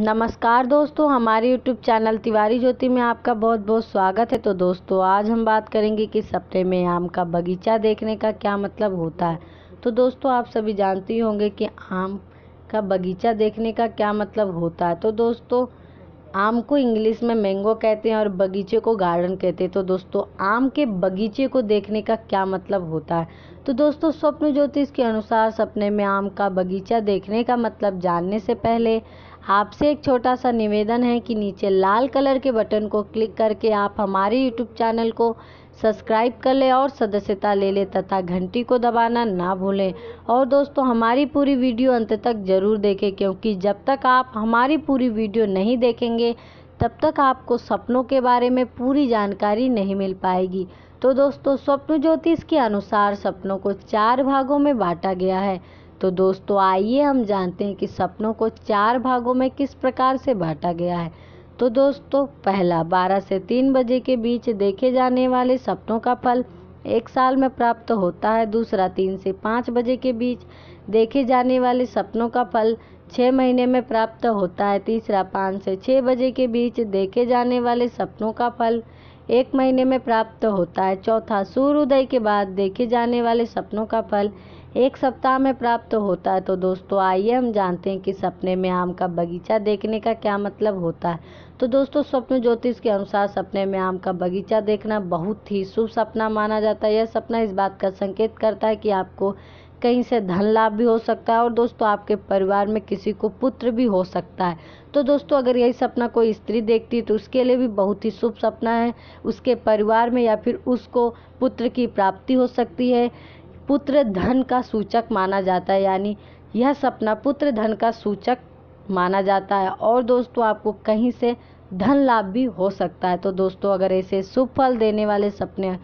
नमस्कार दोस्तों हमारे YouTube चैनल तिवारी ज्योति में आपका बहुत बहुत स्वागत है तो दोस्तों आज हम बात करेंगे कि सपने में आम का बगीचा देखने का क्या मतलब होता है तो दोस्तों आप सभी जानते ही होंगे कि आम का बगीचा देखने का क्या मतलब होता है तो दोस्तों आम को इंग्लिश में मैंगो कहते हैं और बगीचे को गार्डन कहते हैं तो दोस्तों आम के बगीचे को देखने का क्या मतलब होता है तो दोस्तों स्वप्न ज्योतिष के अनुसार सपने में आम का बगीचा देखने का मतलब जानने से पहले आपसे एक छोटा सा निवेदन है कि नीचे लाल कलर के बटन को क्लिक करके आप हमारे यूट्यूब चैनल को सब्सक्राइब कर ले और सदस्यता ले लें तथा घंटी को दबाना ना भूलें और दोस्तों हमारी पूरी वीडियो अंत तक ज़रूर देखें क्योंकि जब तक आप हमारी पूरी वीडियो नहीं देखेंगे तब तक आपको सपनों के बारे में पूरी जानकारी नहीं मिल पाएगी तो दोस्तों स्वप्न ज्योतिष के अनुसार सपनों को चार भागों में बांटा गया है तो दोस्तों आइए हम जानते हैं कि सपनों को चार भागों में किस प्रकार से बांटा गया है तो दोस्तों पहला 12 से 3 बजे के बीच देखे जाने वाले सपनों का फल एक साल में प्राप्त होता है दूसरा 3 से 5 बजे के बीच देखे जाने वाले सपनों का फल छः महीने में प्राप्त होता है तीसरा पाँच से छः बजे के बीच देखे जाने वाले सपनों का फल एक महीने में प्राप्त होता है चौथा सूर्योदय के बाद देखे जाने वाले सपनों का फल एक सप्ताह में प्राप्त होता है तो दोस्तों आइए हम जानते हैं कि सपने में आम का बगीचा देखने का क्या मतलब होता है तो दोस्तों स्वप्न ज्योतिष के अनुसार सपने में आम का बगीचा देखना बहुत ही शुभ सपना माना जाता है यह सपना इस बात का संकेत करता है कि आपको कहीं से धन लाभ भी हो सकता है और दोस्तों आपके परिवार में किसी को पुत्र भी हो सकता है तो दोस्तों अगर यही सपना कोई स्त्री देखती है तो उसके लिए भी बहुत ही शुभ सपना है उसके परिवार में या फिर उसको पुत्र की प्राप्ति हो सकती है पुत्र धन का सूचक माना जाता है यानी यह सपना पुत्र धन का सूचक माना जाता है और दोस्तों आपको कहीं से धन लाभ भी हो सकता है तो दोस्तों अगर ऐसे शुभ फल देने वाले सपने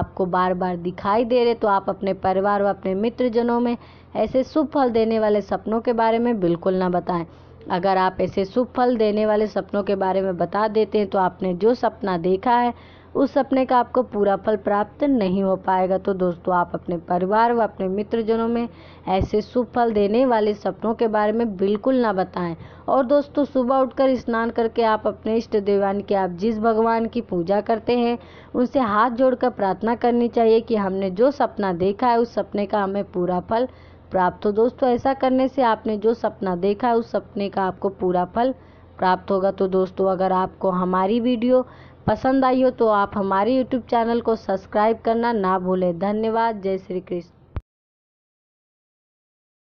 आपको बार बार दिखाई दे रहे तो आप अपने परिवार व अपने मित्रजनों में ऐसे शुभ फल देने वाले सपनों के बारे में बिल्कुल ना बताएं अगर आप ऐसे शुभ फल देने वाले सपनों के बारे में बता देते हैं तो आपने जो सपना देखा है उस सपने का आपको पूरा फल प्राप्त नहीं हो पाएगा तो दोस्तों आप अपने परिवार व अपने मित्रजनों में ऐसे शुभ फल देने वाले सपनों के बारे में बिल्कुल ना बताएं और दोस्तों सुबह उठकर स्नान करके आप अपने इष्ट देवान के आप जिस भगवान की पूजा करते हैं उनसे हाथ जोड़कर प्रार्थना करनी चाहिए कि हमने जो सपना देखा है उस सपने का हमें पूरा फल प्राप्त हो दोस्तों ऐसा करने से आपने जो सपना देखा है उस सपने का आपको पूरा फल प्राप्त होगा तो दोस्तों अगर आपको हमारी वीडियो पसंद आई हो तो आप हमारे यूट्यूब चैनल को सब्सक्राइब करना ना भूलें धन्यवाद जय श्री कृष्ण